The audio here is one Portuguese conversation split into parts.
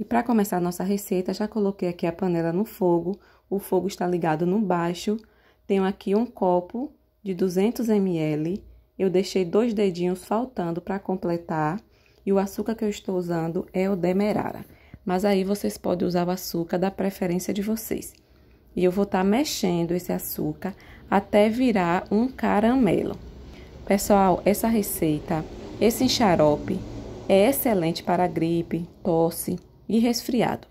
E para começar a nossa receita, já coloquei aqui a panela no fogo, o fogo está ligado no baixo. Tenho aqui um copo de 200 ml, eu deixei dois dedinhos faltando para completar. E o açúcar que eu estou usando é o demerara. Mas aí vocês podem usar o açúcar da preferência de vocês. E eu vou estar tá mexendo esse açúcar até virar um caramelo. Pessoal, essa receita, esse xarope é excelente para gripe, tosse, e resfriado.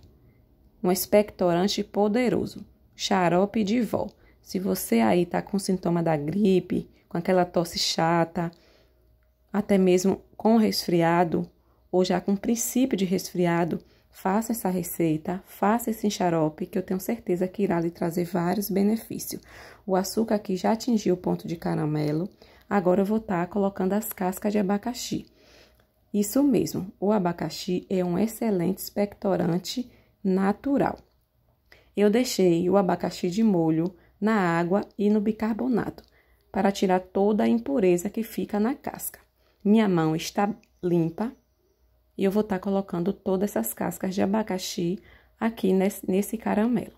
Um expectorante poderoso, xarope de vó. Se você aí tá com sintoma da gripe, com aquela tosse chata, até mesmo com resfriado, ou já com princípio de resfriado, faça essa receita, faça esse xarope, que eu tenho certeza que irá lhe trazer vários benefícios. O açúcar aqui já atingiu o ponto de caramelo, agora eu vou estar tá colocando as cascas de abacaxi. Isso mesmo, o abacaxi é um excelente expectorante natural. Eu deixei o abacaxi de molho na água e no bicarbonato para tirar toda a impureza que fica na casca. Minha mão está limpa e eu vou estar tá colocando todas essas cascas de abacaxi aqui nesse, nesse caramelo.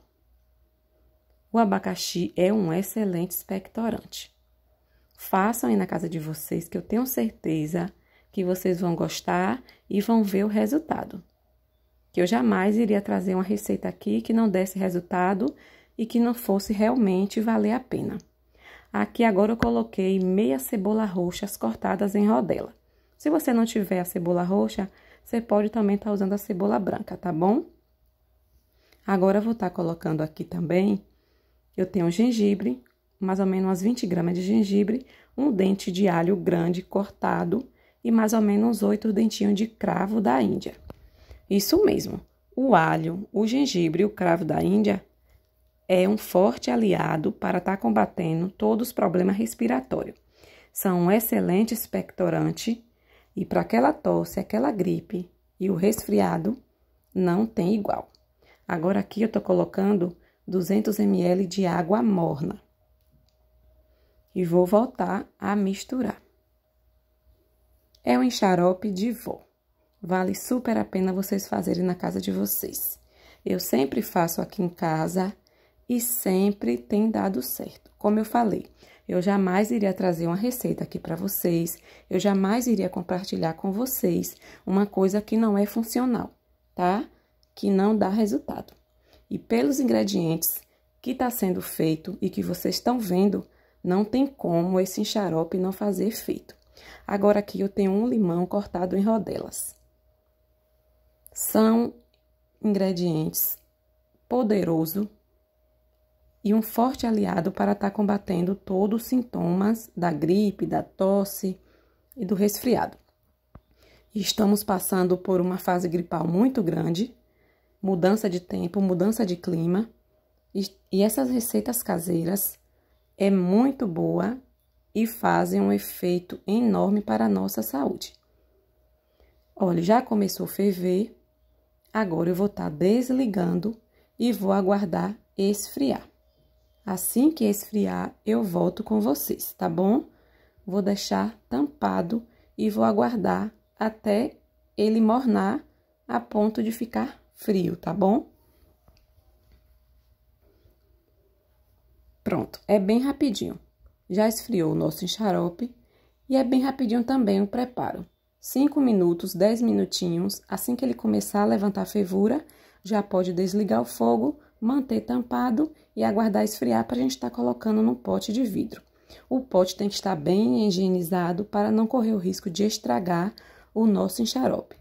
O abacaxi é um excelente expectorante. Façam aí na casa de vocês que eu tenho certeza que vocês vão gostar e vão ver o resultado. Que eu jamais iria trazer uma receita aqui que não desse resultado e que não fosse realmente valer a pena. Aqui agora eu coloquei meia cebola roxa cortadas em rodela. Se você não tiver a cebola roxa, você pode também estar tá usando a cebola branca, tá bom? Agora vou estar tá colocando aqui também, eu tenho gengibre, mais ou menos umas 20 gramas de gengibre, um dente de alho grande cortado e mais ou menos oito dentinhos de cravo da Índia. Isso mesmo, o alho, o gengibre e o cravo da Índia é um forte aliado para estar tá combatendo todos os problemas respiratórios. São um excelente expectorante e para aquela tosse, aquela gripe e o resfriado não tem igual. Agora aqui eu estou colocando 200 ml de água morna e vou voltar a misturar. É um enxarope de vó. Vale super a pena vocês fazerem na casa de vocês. Eu sempre faço aqui em casa e sempre tem dado certo. Como eu falei, eu jamais iria trazer uma receita aqui para vocês, eu jamais iria compartilhar com vocês uma coisa que não é funcional, tá? Que não dá resultado. E pelos ingredientes que está sendo feito e que vocês estão vendo, não tem como esse xarope não fazer efeito. Agora aqui eu tenho um limão cortado em rodelas. São ingredientes poderoso e um forte aliado para estar tá combatendo todos os sintomas da gripe, da tosse e do resfriado. Estamos passando por uma fase gripal muito grande, mudança de tempo, mudança de clima, e, e essas receitas caseiras é muito boa e fazem um efeito enorme para a nossa saúde. Olha, já começou a ferver, agora eu vou estar tá desligando e vou aguardar esfriar. Assim que esfriar, eu volto com vocês, tá bom? Vou deixar tampado e vou aguardar até ele mornar a ponto de ficar frio, tá bom? Pronto, é bem rapidinho. Já esfriou o nosso xarope e é bem rapidinho também o preparo. 5 minutos, 10 minutinhos, assim que ele começar a levantar a fervura, já pode desligar o fogo, manter tampado e aguardar esfriar para a gente estar tá colocando no pote de vidro. O pote tem que estar bem higienizado para não correr o risco de estragar o nosso enxarope.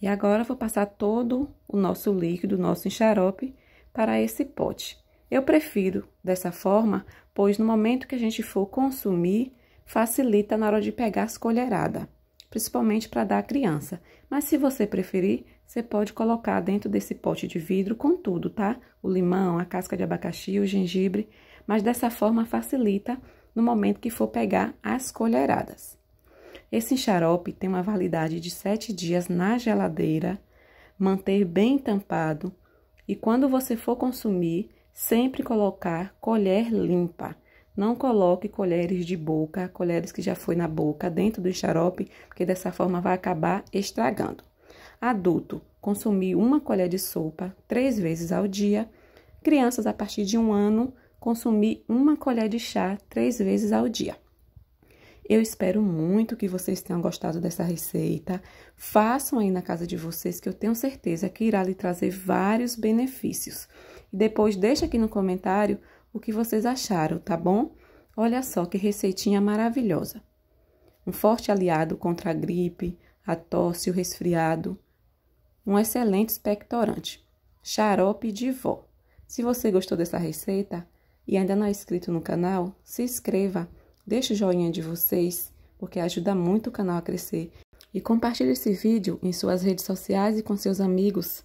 E agora vou passar todo o nosso líquido, o nosso enxarope, para esse pote. Eu prefiro dessa forma, pois no momento que a gente for consumir, facilita na hora de pegar as colheradas, principalmente para dar à criança. Mas se você preferir, você pode colocar dentro desse pote de vidro com tudo, tá? O limão, a casca de abacaxi, o gengibre, mas dessa forma facilita no momento que for pegar as colheradas. Esse xarope tem uma validade de 7 dias na geladeira, manter bem tampado e quando você for consumir, Sempre colocar colher limpa. Não coloque colheres de boca, colheres que já foi na boca, dentro do xarope, porque dessa forma vai acabar estragando. Adulto, consumir uma colher de sopa três vezes ao dia. Crianças a partir de um ano, consumir uma colher de chá três vezes ao dia. Eu espero muito que vocês tenham gostado dessa receita. Façam aí na casa de vocês, que eu tenho certeza que irá lhe trazer vários benefícios e depois deixa aqui no comentário o que vocês acharam, tá bom? Olha só que receitinha maravilhosa. Um forte aliado contra a gripe, a tosse, o resfriado. Um excelente expectorante. Xarope de vó. Se você gostou dessa receita e ainda não é inscrito no canal, se inscreva, deixe o joinha de vocês, porque ajuda muito o canal a crescer. E compartilhe esse vídeo em suas redes sociais e com seus amigos.